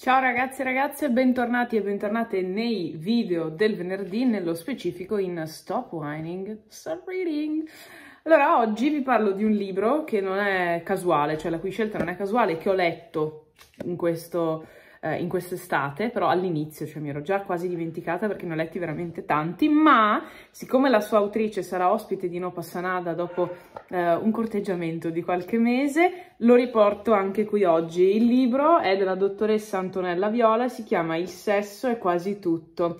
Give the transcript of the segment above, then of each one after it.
Ciao ragazzi e ragazze, bentornati e bentornate nei video del venerdì, nello specifico in Stop Whining, Stop Reading. Allora, oggi vi parlo di un libro che non è casuale, cioè la cui scelta non è casuale, che ho letto in questo eh, in quest'estate, però all'inizio, cioè mi ero già quasi dimenticata perché ne ho letti veramente tanti, ma siccome la sua autrice sarà ospite di No Passanada dopo eh, un corteggiamento di qualche mese, lo riporto anche qui oggi. Il libro è della dottoressa Antonella Viola, si chiama Il sesso è quasi tutto.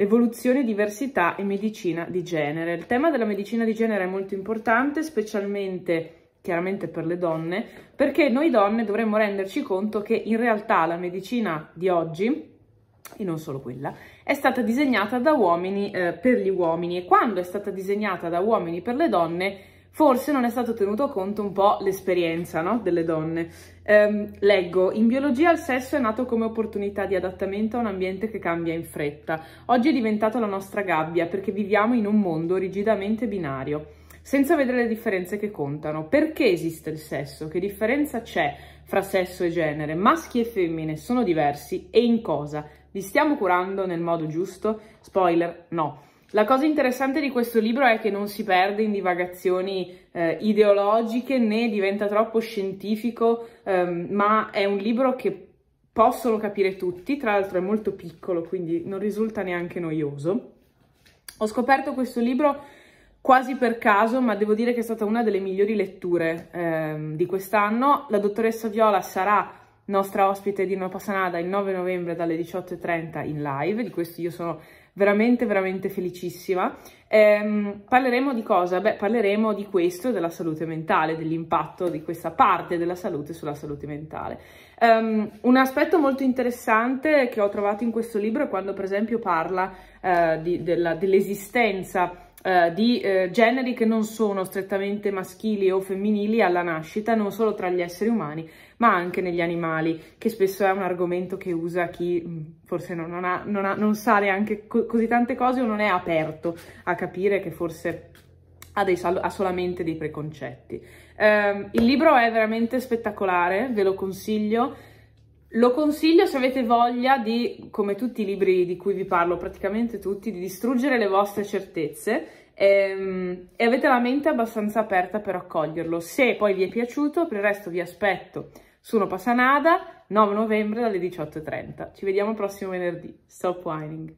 Evoluzione, diversità e medicina di genere. Il tema della medicina di genere è molto importante, specialmente chiaramente per le donne, perché noi donne dovremmo renderci conto che in realtà la medicina di oggi, e non solo quella, è stata disegnata da uomini eh, per gli uomini e quando è stata disegnata da uomini per le donne forse non è stato tenuto conto un po' l'esperienza no? delle donne. Ehm, leggo, in biologia il sesso è nato come opportunità di adattamento a un ambiente che cambia in fretta. Oggi è diventato la nostra gabbia perché viviamo in un mondo rigidamente binario senza vedere le differenze che contano. Perché esiste il sesso? Che differenza c'è fra sesso e genere? Maschi e femmine sono diversi e in cosa? Li stiamo curando nel modo giusto? Spoiler, no. La cosa interessante di questo libro è che non si perde in divagazioni eh, ideologiche né diventa troppo scientifico, ehm, ma è un libro che possono capire tutti, tra l'altro è molto piccolo, quindi non risulta neanche noioso. Ho scoperto questo libro quasi per caso, ma devo dire che è stata una delle migliori letture ehm, di quest'anno. La dottoressa Viola sarà nostra ospite di Una Passanada il 9 novembre dalle 18.30 in live, di questo io sono veramente veramente felicissima. Ehm, parleremo di cosa? Beh, parleremo di questo, della salute mentale, dell'impatto di questa parte della salute sulla salute mentale. Ehm, un aspetto molto interessante che ho trovato in questo libro è quando per esempio parla eh, dell'esistenza eh, di eh, generi che non sono strettamente maschili o femminili alla nascita, non solo tra gli esseri umani, ma anche negli animali, che spesso è un argomento che usa chi mm, forse non, non, ha, non, ha, non sa neanche co così tante cose o non è aperto a capire che forse ha, dei, ha solamente dei preconcetti. Eh, il libro è veramente spettacolare, ve lo consiglio lo consiglio se avete voglia di, come tutti i libri di cui vi parlo, praticamente tutti, di distruggere le vostre certezze ehm, e avete la mente abbastanza aperta per accoglierlo. Se poi vi è piaciuto, per il resto vi aspetto su No Passa 9 novembre dalle 18.30. Ci vediamo il prossimo venerdì. Stop whining!